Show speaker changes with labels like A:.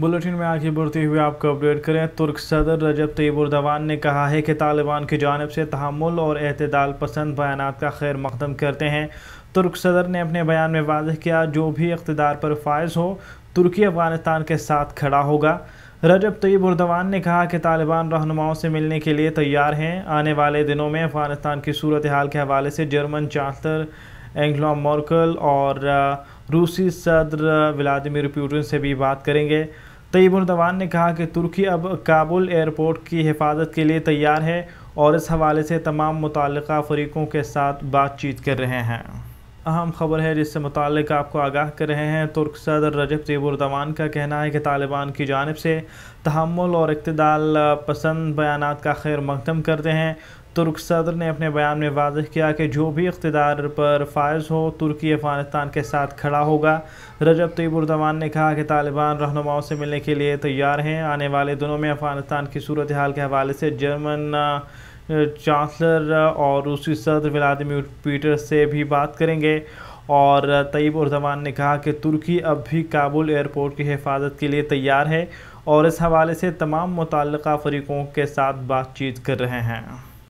A: bulletin में आगे बढ़ते हुए आपको अपडेट करें तुर्क सदर रजब तैयब उर्दवान ने कहा है कि तालिबान की जानब से तहमुल और अहतदाल पसंद बयान का खैर मकदम करते हैं तुर्क सदर ने अपने बयान में वाज किया जो भी इकतदार पर फायज हो तुर्की अफगानिस्तान के साथ खड़ा होगा रजब तैयब उर्दवान ने कहा कि तालिबान रहनुमाओं से मिलने के लिए तैयार हैं आने वाले दिनों में अफगानिस्तान की सूरत हाल के हवाले से जर्मन चांसलर एंग्लो मॉर्कल और रूसी सदर व्लादिमिर पुटिन से भी बात करेंगे तयबुर्दवान ने कहा कि तुर्की अब काबुल एयरपोर्ट की हिफाजत के लिए तैयार है और इस हवाले से तमाम मुतल फ़रीक़ों के साथ बातचीत कर रहे हैं अहम खबर है जिससे मुतक आपको आगाह कर रहे हैं तुर्क सदर रजब तैबुरदवान का कहना है कि तालिबान की जानब से तहमुल और इकतदाल पसंद बयान का खैर मकदम करते हैं तुर्क सदर ने अपने बयान में वाज किया कि जो भी इकतदार पर फायज हो तुर्की अफगानिस्तान के साथ खड़ा होगा रजब तयबुरदवान ने कहा कि तालिबान रहनुमाओं से मिलने के लिए तैयार हैं आने वाले दिनों में अफगानिस्तान की सूरत हाल के हवाले से जर्मन चांसलर और रूसी सदर व्लादिमिर पीटर से भी बात करेंगे और तयब उर्जमान ने कहा कि तुर्की अब भी काबुल एयरपोर्ट की हिफाजत के लिए तैयार है और इस हवाले से तमाम मुतल फ़रीकों के साथ बातचीत कर रहे हैं